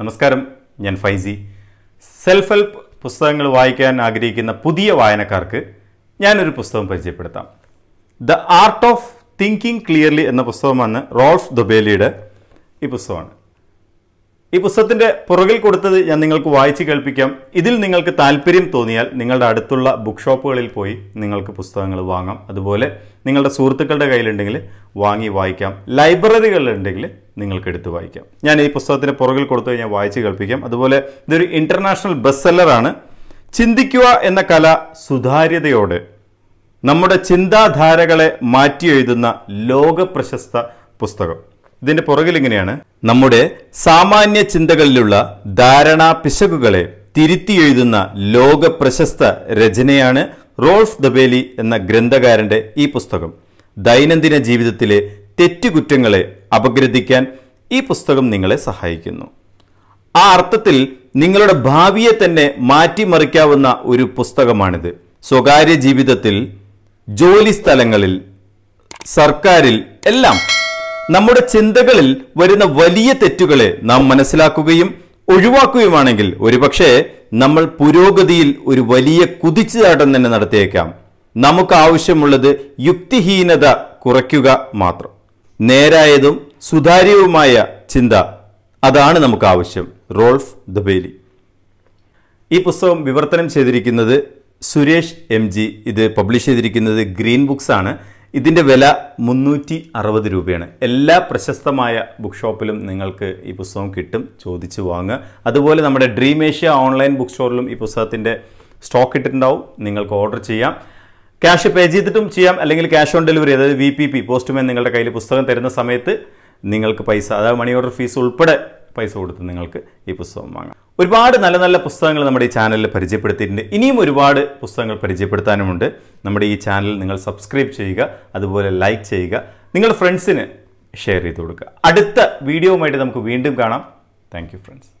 നമസ്കാരം ഞാൻ Faizy self help പുസ്തകങ്ങൾ വായിക്കാൻ ആഗ്രഹിക്കുന്ന പുതിയ വായനക്കാർക്ക് ഞാനൊരു പുസ്തകം പരിചയപ്പെടുത്താം the art of thinking clearly എന്ന പുസ്തകമാണ് റോൾഫ് ദുബേലിയുടെ ഈ പുസ്തകമാണ് ഈ പുസ്തകത്തിന്റെ പുറകിൽ കൊടുത്തത് ഞാൻ നിങ്ങൾക്ക് വായിച്ചു കേൾപ്പിക്കാം ഇതിൽ നിങ്ങൾക്ക് താല്പര്യം തോന്നിയാൽ നിങ്ങളുടെ അടുത്തുള്ള ബുക്ക് ഷോപ്പുകളിൽ പോയി നിങ്ങൾക്ക് പുസ്തകങ്ങൾ വാങ്ങാം അതുപോലെ നിങ്ങളുടെ സുഹൃത്തുക്കളുടെ കയ്യിലുണ്ടെങ്കിൽ വാങ്ങി വായിക്കാം ലൈബ്രറികളിലുണ്ടെങ്കിൽ നിങ്ങൾക്ക് എടുത്ത് വായിക്കാം ഞാൻ ഈ പുസ്തകത്തിന്റെ പുറകിൽ കൊടുത്തു ഞാൻ വായിച്ചു കേൾപ്പിക്കാം അതുപോലെ ഇതൊരു ഇന്റർനാഷണൽ ബെസ്റ്റ് സെല്ലറാണ് ചിന്തിക്കുക എന്ന കല സുതാര്യതയോടെ നമ്മുടെ ചിന്താധാരകളെ മാറ്റി എഴുതുന്ന ലോകപ്രശസ്ത പുസ്തകം ഇതിൻ്റെ പുറകിലിങ്ങനെയാണ് നമ്മുടെ സാമാന്യ ചിന്തകളിലുള്ള ധാരണാ പിശകുകളെ തിരുത്തിയെഴുതുന്ന ലോക പ്രശസ്ത രചനയാണ് റോൾഫ് ദബേലി എന്ന ഗ്രന്ഥകാരന്റെ ഈ പുസ്തകം ദൈനംദിന ജീവിതത്തിലെ തെറ്റുകുറ്റങ്ങളെ അപഗ്രഥിക്കാൻ ഈ പുസ്തകം നിങ്ങളെ സഹായിക്കുന്നു ആ അർത്ഥത്തിൽ നിങ്ങളുടെ ഭാവിയെ തന്നെ മാറ്റിമറിക്കാവുന്ന ഒരു പുസ്തകമാണിത് സ്വകാര്യ ജീവിതത്തിൽ ജോലി സ്ഥലങ്ങളിൽ സർക്കാരിൽ എല്ലാം നമ്മുടെ ചിന്തകളിൽ വരുന്ന വലിയ തെറ്റുകളെ നാം മനസ്സിലാക്കുകയും ഒഴിവാക്കുകയുമാണെങ്കിൽ ഒരുപക്ഷെ നമ്മൾ പുരോഗതിയിൽ ഒരു വലിയ കുതിച്ചുചാട്ടം തന്നെ നടത്തിയേക്കാം നമുക്ക് ആവശ്യമുള്ളത് യുക്തിഹീനത കുറയ്ക്കുക മാത്രം നേരായതും സുതാര്യവുമായ ചിന്ത അതാണ് നമുക്ക് ആവശ്യം റോൾഫ് ദബേലി ഈ പുസ്തകം വിവർത്തനം ചെയ്തിരിക്കുന്നത് സുരേഷ് എം ജി ഇത് പബ്ലിഷ് ചെയ്തിരിക്കുന്നത് ഗ്രീൻ ബുക്സ് ആണ് ഇതിൻ്റെ വില മുന്നൂറ്റി അറുപത് രൂപയാണ് എല്ലാ പ്രശസ്തമായ ബുക്ക് ഷോപ്പിലും നിങ്ങൾക്ക് ഈ പുസ്തകം കിട്ടും ചോദിച്ച് വാങ്ങുക അതുപോലെ നമ്മുടെ ഡ്രീം ഏഷ്യ ഓൺലൈൻ ബുക്ക് സ്റ്റോറിലും ഈ പുസ്തകത്തിൻ്റെ സ്റ്റോക്ക് ഇട്ടിട്ടുണ്ടാവും നിങ്ങൾക്ക് ഓർഡർ ചെയ്യാം ക്യാഷ് പേ ചെയ്തിട്ടും ചെയ്യാം അല്ലെങ്കിൽ ക്യാഷ് ഓൺ ഡെലിവറി അതായത് വി പി പി പോസ്റ്റ്മാൻ നിങ്ങളുടെ കയ്യിൽ പുസ്തകം തരുന്ന സമയത്ത് നിങ്ങൾക്ക് പൈസ അതായത് മണി ഓർഡർ ഫീസ് ഉൾപ്പെടെ പൈസ കൊടുത്ത് നിങ്ങൾക്ക് ഈ പുസ്തകം വാങ്ങാം ഒരുപാട് നല്ല നല്ല പുസ്തകങ്ങൾ നമ്മുടെ ഈ ചാനലിൽ പരിചയപ്പെടുത്തിയിട്ടുണ്ട് ഇനിയും ഒരുപാട് പുസ്തകങ്ങൾ പരിചയപ്പെടുത്താനുമുണ്ട് നമ്മുടെ ഈ ചാനൽ നിങ്ങൾ സബ്സ്ക്രൈബ് ചെയ്യുക അതുപോലെ ലൈക്ക് ചെയ്യുക നിങ്ങളുടെ ഫ്രണ്ട്സിന് ഷെയർ ചെയ്ത് കൊടുക്കുക അടുത്ത വീഡിയോവുമായിട്ട് നമുക്ക് വീണ്ടും കാണാം താങ്ക് ഫ്രണ്ട്സ്